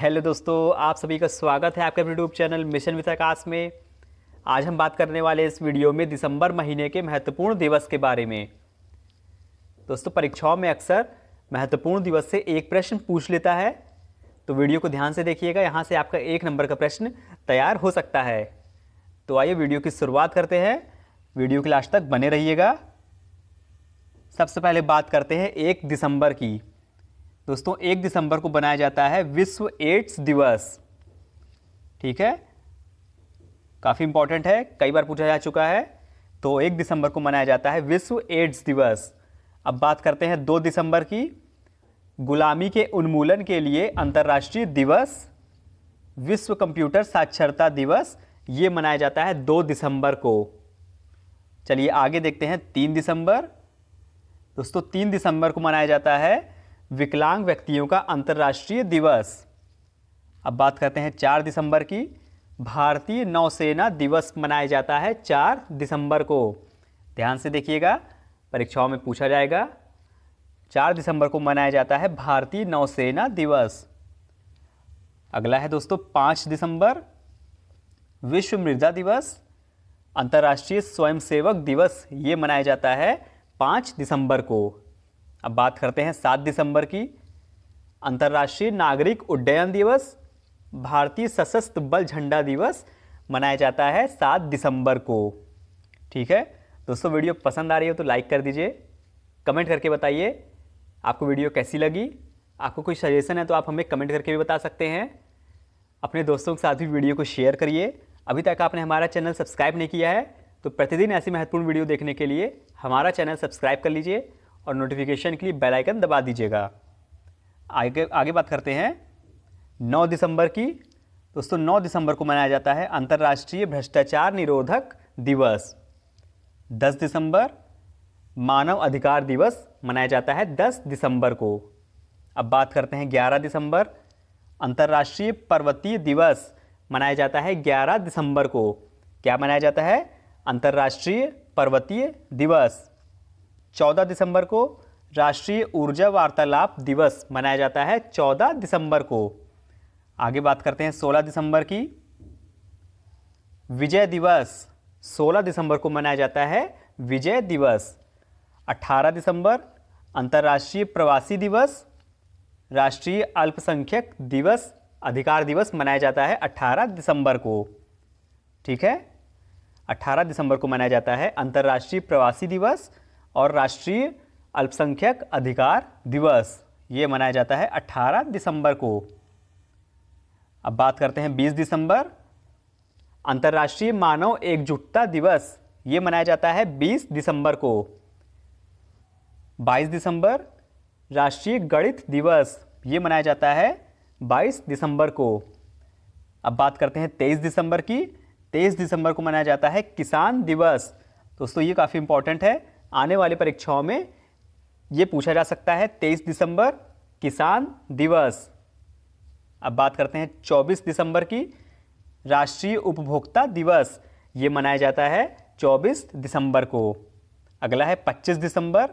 hello दोस्तों आप सभी का स्वागत है आपके YouTube channel mission with Akash में आज हम बात करने वाले इस वीडियो में दिसंबर महीने के महत्वपूर्ण दिवस के बारे में दोस्तों परीक्षाओं में अक्सर महत्वपूर्ण दिवस से एक प्रश्न पूछ लेता है तो वीडियो को ध्यान से देखिएगा यहाँ से आपका एक नंबर का प्रश्न तैयार हो सकता है तो आइए वीडियो की शुरुआत करते हैं वीडियो के लास्ट तक बने रहिएगा सबसे पहले बात करते हैं एक दिसंबर की दोस्तों एक दिसंबर को बनाया जाता है विश्व एड्स दिवस ठीक है काफ़ी इंपॉर्टेंट है कई बार पूछा जा चुका है तो एक दिसंबर को मनाया जाता है विश्व एड्स दिवस अब बात करते हैं दो दिसंबर की गुलामी के उन्मूलन के लिए अंतर्राष्ट्रीय दिवस विश्व कंप्यूटर साक्षरता दिवस ये मनाया जाता है दो दिसंबर को चलिए आगे देखते हैं तीन दिसंबर दोस्तों तीन दिसंबर को मनाया जाता है विकलांग व्यक्तियों का अंतर्राष्ट्रीय दिवस अब बात करते हैं चार दिसंबर की भारतीय नौसेना दिवस मनाया जाता है चार दिसंबर को ध्यान से देखिएगा परीक्षाओं में पूछा जाएगा चार दिसंबर को मनाया जाता है भारतीय नौसेना दिवस अगला है दोस्तों पाँच दिसंबर विश्व मृदा दिवस अंतर्राष्ट्रीय स्वयंसेवक दिवस ये मनाया जाता है पाँच दिसंबर को अब बात करते हैं सात दिसंबर की अंतर्राष्ट्रीय नागरिक उड्डयन दिवस भारतीय सशस्त्र बल झंडा दिवस मनाया जाता है सात दिसंबर को ठीक है दोस्तों वीडियो पसंद आ रही हो तो लाइक कर दीजिए कमेंट करके बताइए आपको वीडियो कैसी लगी आपको कोई सजेशन है तो आप हमें कमेंट करके भी बता सकते हैं अपने दोस्तों के साथ भी वीडियो को शेयर करिए अभी तक आपने हमारा चैनल सब्सक्राइब नहीं किया है तो प्रतिदिन ऐसी महत्वपूर्ण वीडियो देखने के लिए हमारा चैनल सब्सक्राइब कर लीजिए और नोटिफिकेशन के लिए बेल आइकन दबा दीजिएगा आगे आगे बात करते हैं 9 दिसंबर की दोस्तों 9 दिसंबर को मनाया जाता है अंतर्राष्ट्रीय भ्रष्टाचार निरोधक दिवस 10 दिसंबर मानव अधिकार दिवस मनाया जाता है 10 दिसंबर को अब बात करते हैं 11 दिसंबर अंतर्राष्ट्रीय पर्वतीय दिवस मनाया जाता है 11 दिसंबर को क्या मनाया जाता है अंतर्राष्ट्रीय पर्वतीय दिवस 14 दिसंबर को राष्ट्रीय ऊर्जा वार्तालाप दिवस मनाया जाता है 14 दिसंबर को आगे बात करते हैं 16 दिसंबर की विजय दिवस 16 दिसंबर को मनाया जाता है विजय दिवस 18 दिसंबर अंतर्राष्ट्रीय प्रवासी दिवस राष्ट्रीय अल्पसंख्यक दिवस अधिकार दिवस मनाया जाता है 18 दिसंबर को ठीक है 18 दिसंबर को मनाया जाता है अंतर्राष्ट्रीय प्रवासी दिवस और राष्ट्रीय अल्पसंख्यक अधिकार दिवस ये मनाया जाता है 18 दिसंबर को अब बात करते हैं 20 दिसंबर अंतर्राष्ट्रीय मानव एकजुटता दिवस ये मनाया जाता है 20 दिसंबर को 22 दिसंबर राष्ट्रीय गणित दिवस ये मनाया जाता है 22 दिसंबर को अब बात करते हैं 23 दिसंबर की 23 दिसंबर को मनाया जाता है किसान दिवस दोस्तों ये काफ़ी इंपॉर्टेंट है आने वाली परीक्षाओं में ये पूछा जा सकता है तेईस दिसंबर किसान दिवस अब बात करते हैं चौबीस दिसंबर की राष्ट्रीय उपभोक्ता दिवस ये मनाया जाता है चौबीस दिसंबर को अगला है पच्चीस दिसंबर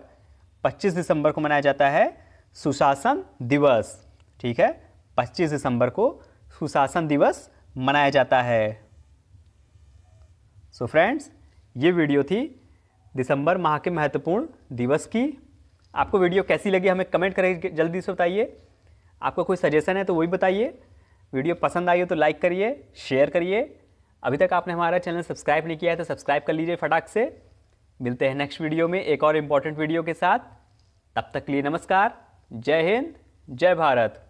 पच्चीस दिसंबर को मनाया जाता है सुशासन दिवस ठीक है पच्चीस दिसंबर को सुशासन दिवस मनाया जाता है सो so फ्रेंड्स ये वीडियो थी दिसंबर माह के महत्वपूर्ण दिवस की आपको वीडियो कैसी लगी हमें कमेंट करके जल्दी से बताइए आपका कोई सजेशन है तो वो भी बताइए वीडियो पसंद आई हो तो लाइक करिए शेयर करिए अभी तक आपने हमारा चैनल सब्सक्राइब नहीं किया है तो सब्सक्राइब कर लीजिए फटाक से मिलते हैं नेक्स्ट वीडियो में एक और इम्पॉर्टेंट वीडियो के साथ तब तक के लिए नमस्कार जय हिंद जय भारत